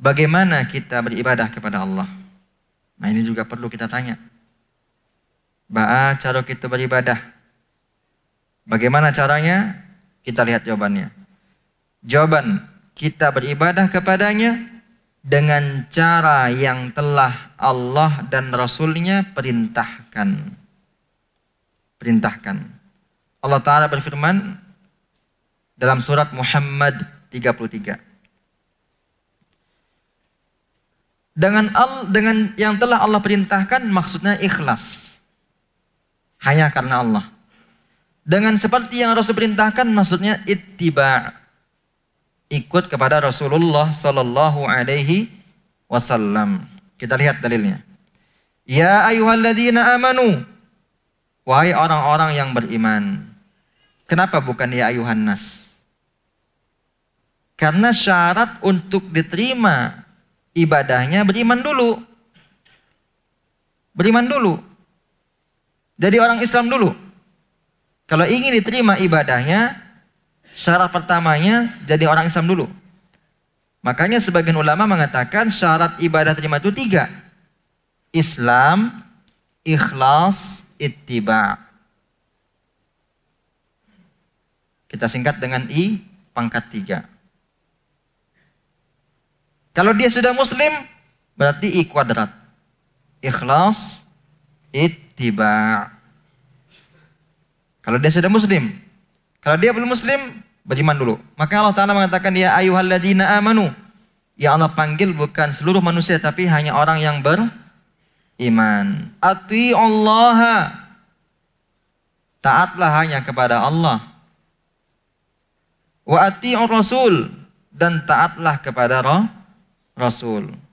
Bagaimana kita beribadah kepada Allah? Nah ini juga perlu kita tanya. Ba'a cara kita beribadah. Bagaimana caranya? Kita lihat jawabannya. Jawaban, kita beribadah kepadanya dengan cara yang telah Allah dan Rasulnya perintahkan. Perintahkan. Allah Ta'ala berfirman, dalam surat Muhammad 33. Dengan al dengan yang telah Allah perintahkan maksudnya ikhlas. Hanya karena Allah. Dengan seperti yang Rasul perintahkan maksudnya ittiba. Ikut kepada Rasulullah sallallahu alaihi wasallam. Kita lihat dalilnya. Ya ayyuhalladzina amanu wahai orang-orang yang beriman. Kenapa bukan ya ayuhan nas? Karena syarat untuk diterima ibadahnya beriman dulu. Beriman dulu. Jadi orang Islam dulu. Kalau ingin diterima ibadahnya, syarat pertamanya jadi orang Islam dulu. Makanya sebagian ulama mengatakan syarat ibadah terima itu tiga. Islam, ikhlas, ittiba. Kita singkat dengan I, pangkat tiga. Kalau dia sudah muslim, berarti I kuadrat. Ikhlas, ittiba. Kalau dia sudah muslim. Kalau dia belum muslim, beriman dulu. Maka Allah Ta'ala mengatakan, Ya ayuhalladina amanu. Ya Allah panggil bukan seluruh manusia, tapi hanya orang yang beriman. Ati Allah. Taatlah hanya kepada Allah. Wa ati Rasul. Dan taatlah kepada Rasul Rasul.